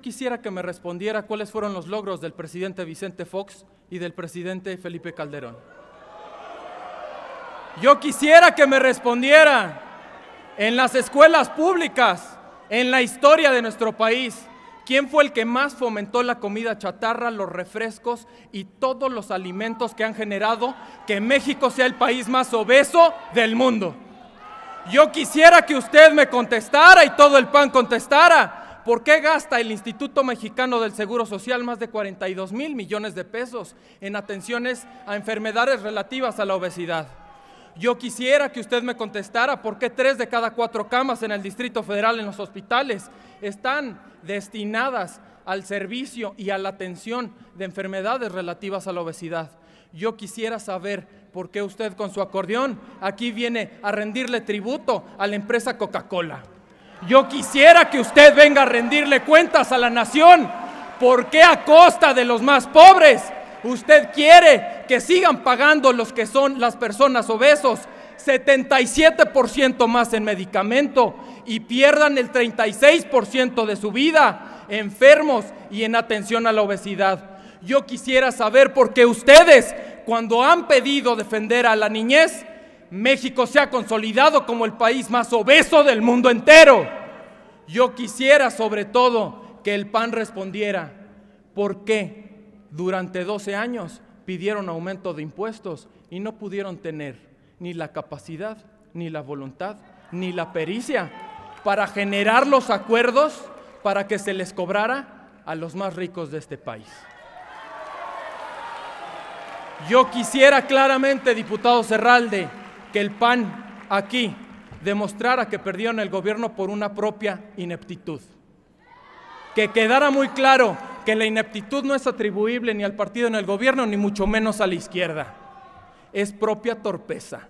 quisiera que me respondiera cuáles fueron los logros del presidente Vicente Fox y del presidente Felipe Calderón. Yo quisiera que me respondiera en las escuelas públicas, en la historia de nuestro país, quién fue el que más fomentó la comida chatarra, los refrescos y todos los alimentos que han generado que México sea el país más obeso del mundo. Yo quisiera que usted me contestara y todo el PAN contestara ¿por qué gasta el Instituto Mexicano del Seguro Social más de 42 mil millones de pesos en atenciones a enfermedades relativas a la obesidad? Yo quisiera que usted me contestara por qué tres de cada cuatro camas en el Distrito Federal en los hospitales están destinadas al servicio y a la atención de enfermedades relativas a la obesidad. Yo quisiera saber por qué usted con su acordeón aquí viene a rendirle tributo a la empresa Coca-Cola. Yo quisiera que usted venga a rendirle cuentas a la nación. porque a costa de los más pobres? Usted quiere que sigan pagando los que son las personas obesos 77% más en medicamento y pierdan el 36% de su vida enfermos y en atención a la obesidad. Yo quisiera saber por qué ustedes, cuando han pedido defender a la niñez, México se ha consolidado como el país más obeso del mundo entero. Yo quisiera sobre todo que el PAN respondiera por qué durante 12 años pidieron aumento de impuestos y no pudieron tener ni la capacidad, ni la voluntad, ni la pericia para generar los acuerdos para que se les cobrara a los más ricos de este país. Yo quisiera claramente, diputado Serralde, que el PAN aquí demostrara que perdieron el gobierno por una propia ineptitud. Que quedara muy claro que la ineptitud no es atribuible ni al partido en el gobierno, ni mucho menos a la izquierda. Es propia torpeza.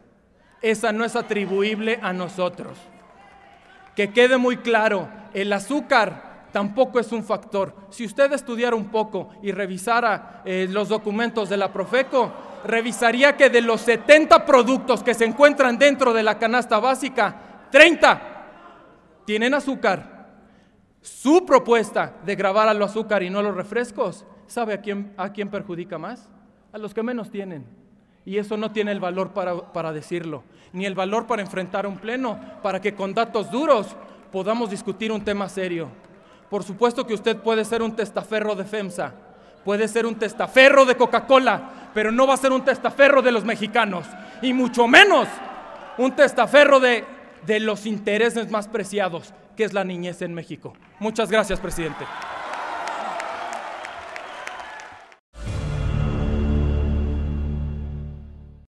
Esa no es atribuible a nosotros. Que quede muy claro, el azúcar tampoco es un factor. Si usted estudiara un poco y revisara eh, los documentos de la Profeco, revisaría que de los 70 productos que se encuentran dentro de la canasta básica, 30 tienen azúcar. Su propuesta de grabar al azúcar y no a los refrescos, ¿sabe a quién, perjudica más? A los que menos tienen. Y eso no tiene el valor para, para decirlo, ni el valor para enfrentar un pleno, para que con datos duros podamos discutir un tema serio. Por supuesto que usted puede ser un testaferro de FEMSA, puede ser un testaferro de Coca-Cola, pero no va a ser un testaferro de los mexicanos, y mucho menos un testaferro de, de los intereses más preciados, que es la niñez en México. Muchas gracias, presidente.